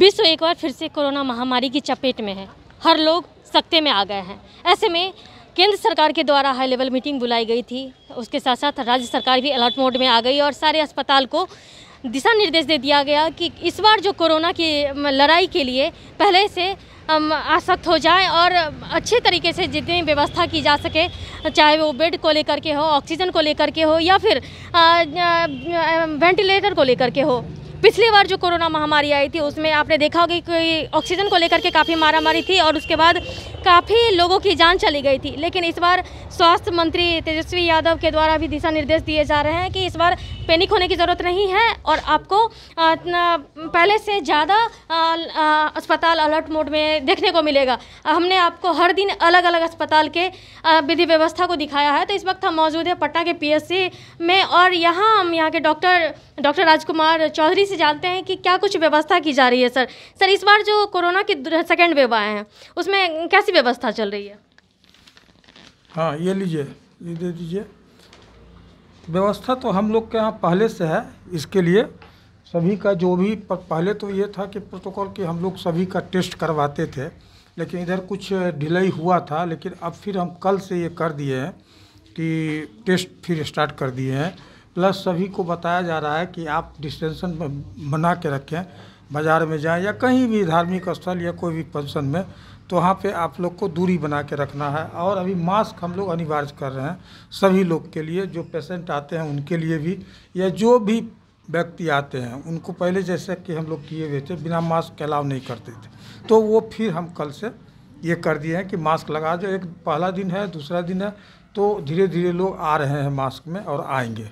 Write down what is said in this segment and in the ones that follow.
विश्व एक बार फिर से कोरोना महामारी की चपेट में है हर लोग सख्ते में आ गए हैं ऐसे में केंद्र सरकार के द्वारा हाई लेवल मीटिंग बुलाई गई थी उसके साथ साथ राज्य सरकार भी अलर्ट मोड में आ गई और सारे अस्पताल को दिशा निर्देश दे दिया गया कि इस बार जो कोरोना की लड़ाई के लिए पहले से आसक्त हो जाए और अच्छे तरीके से जितनी व्यवस्था की जा सके चाहे वो बेड को लेकर के हो ऑक्सीजन को लेकर के हो या फिर वेंटिलेटर को लेकर के हो पिछली बार जो कोरोना महामारी आई थी उसमें आपने देखा होगा कि ऑक्सीजन को लेकर के काफ़ी मारामारी थी और उसके बाद काफ़ी लोगों की जान चली गई थी लेकिन इस बार स्वास्थ्य मंत्री तेजस्वी यादव के द्वारा भी दिशा निर्देश दिए जा रहे हैं कि इस बार पैनिक होने की ज़रूरत नहीं है और आपको पहले से ज़्यादा अस्पताल अलर्ट मोड में देखने को मिलेगा हमने आपको हर दिन अलग अलग अस्पताल के विधि व्यवस्था को दिखाया है तो इस वक्त हम मौजूद है पटना के पी में और यहाँ हम यहाँ के डॉक्टर डॉक्टर राजकुमार चौधरी से जानते हैं कि क्या कुछ व्यवस्था की जा रही है सर सर इस बार जो कोरोना की सेकेंड वेव आए हैं उसमें कैसी व्यवस्था चल रही है हाँ ये लीजिए ये दे दीजिए व्यवस्था तो हम लोग के यहाँ पहले से है इसके लिए सभी का जो भी पहले तो ये था कि प्रोटोकॉल के हम लोग सभी का टेस्ट करवाते थे लेकिन इधर कुछ डिले हुआ था लेकिन अब फिर हम कल से ये कर दिए हैं कि टेस्ट फिर स्टार्ट कर दिए हैं प्लस सभी को बताया जा रहा है कि आप डिस्टेंसन बना के रखें बाज़ार में जाएं या कहीं भी धार्मिक स्थल या कोई भी फंक्शन में तो वहाँ पे आप लोग को दूरी बना के रखना है और अभी मास्क हम लोग अनिवार्य कर रहे हैं सभी लोग के लिए जो पेशेंट आते हैं उनके लिए भी या जो भी व्यक्ति आते हैं उनको पहले जैसे कि हम लोग किए हुए थे बिना मास्क के अलाव नहीं करते थे तो वो फिर हम कल से ये कर दिए हैं कि मास्क लगा दो एक पहला दिन है दूसरा दिन है तो धीरे धीरे लोग आ रहे हैं मास्क में और आएंगे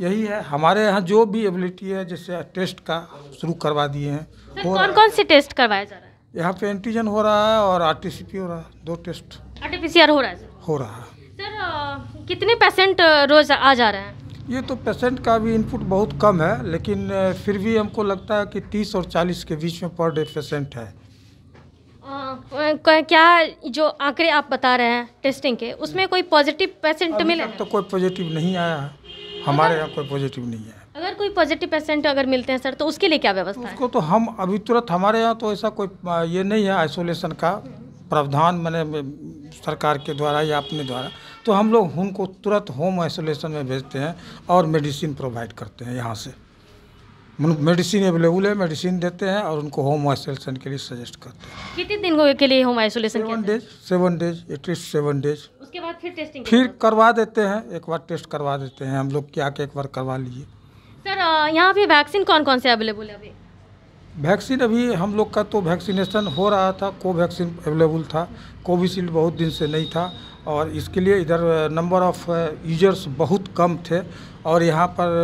यही है हमारे यहाँ जो भी एबिलिटी है जैसे टेस्ट का शुरू करवा दिए हैं कौन कौन से टेस्ट करवाया जा रहा है यहाँ पे एंटीजन हो रहा है और आर टी सी पी हो रहा है दो टेस्ट आर हो रहा है हो रहा है सर कितने पेशेंट रोज आ जा रहे हैं ये तो पेशेंट का भी इनपुट बहुत कम है लेकिन फिर भी हमको लगता है कि तीस और चालीस के बीच में पर डे पेशेंट है आ, क्या जो आंकड़े आप बता रहे हैं टेस्टिंग के उसमें कोई पॉजिटिव पेशेंट मिले तो कोई पॉजिटिव नहीं आया है हमारे यहाँ कोई पॉजिटिव नहीं है अगर कोई पॉजिटिव पेशेंट अगर मिलते हैं सर तो उसके लिए क्या व्यवस्था उसको है? तो हम अभी तुरंत हमारे यहाँ तो ऐसा कोई ये नहीं है आइसोलेशन का प्रावधान मैंने सरकार के द्वारा या अपने द्वारा तो हम लोग उनको तुरंत होम आइसोलेशन में भेजते हैं और मेडिसिन प्रोवाइड करते हैं यहाँ से मेडिसिन अवेलेबल है मेडिसिन देते हैं और उनको होम आइसोलेशन के लिए सजेस्ट करते हैं कितने दिन के लिए home isolation seven days seven days at least seven days उसके बाद फिर टेस्टिंग फिर करवा देते हैं एक बार टेस्ट करवा देते हैं हम लोग क्या के एक बार करवा लिए सर यहाँ पे वैक्सीन कौन कौन से अवेलेबल है अभी वैक्सीन अभी हम लोग का तो वैक्सीनेशन हो रहा था कोवैक्सीन अवेलेबल था कोविशील्ड बहुत दिन से नहीं था और इसके लिए इधर नंबर ऑफ यूजर्स बहुत कम थे और यहाँ पर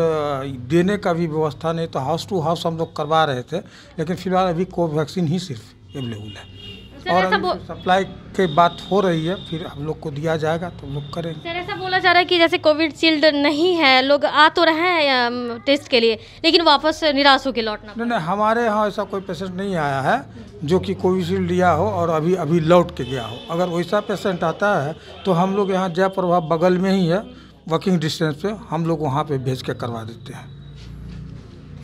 देने का भी व्यवस्था नहीं तो हाउस टू हाउस हम लोग करवा रहे थे लेकिन फिलहाल अभी कोवैक्सीन ही सिर्फ अवेलेबल है और सप्लाई की बात हो रही है फिर हम लोग को दिया जाएगा तो लोग करेंगे सर ऐसा बोला जा रहा है कि जैसे कोविड शील्ड नहीं है लोग आ तो रहे हैं टेस्ट के लिए लेकिन वापस निराश होकर लौटना नहीं नहीं हमारे यहाँ ऐसा कोई पेशेंट नहीं आया है जो कि कोविशील्ड लिया हो और अभी अभी लौट के गया हो अगर वैसा पेशेंट आता है तो हम लोग यहाँ प्रभाव बगल में ही है वर्किंग डिस्टेंस पे हम लोग वहाँ पे भेज के करवा देते हैं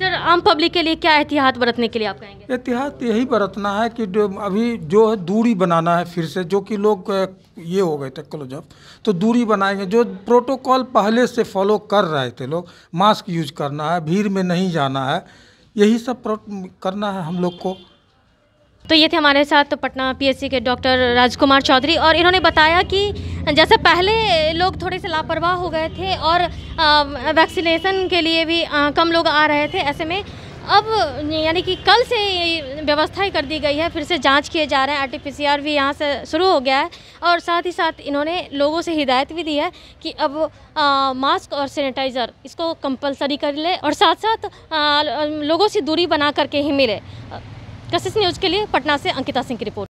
सर आम पब्लिक के लिए क्या एहतियात बरतने के लिए आप कहेंगे एहतियात तो यही बरतना है कि जो अभी जो है दूरी बनाना है फिर से जो कि लोग ये हो गए थे अप तो दूरी बनाएंगे जो प्रोटोकॉल पहले से फॉलो कर रहे थे लोग मास्क यूज करना है भीड़ में नहीं जाना है यही सब करना है हम लोग को तो ये थे हमारे साथ तो पटना पीएससी के डॉक्टर राजकुमार चौधरी और इन्होंने बताया कि जैसे पहले लोग थोड़े से लापरवाह हो गए थे और वैक्सीनेशन के लिए भी कम लोग आ रहे थे ऐसे में अब यानी कि कल से व्यवस्था ही कर दी गई है फिर से जांच किए जा रहे हैं आरटीपीसीआर भी यहाँ से शुरू हो गया है और साथ ही साथ इन्होंने लोगों से हिदायत भी दी है कि अब आ, मास्क और सैनिटाइज़र इसको कंपलसरी कर ले और साथ साथ आ, लोगों से दूरी बना करके ही मिले कशिश न्यूज़ के लिए पटना से अंकिता सिंह की रिपोर्ट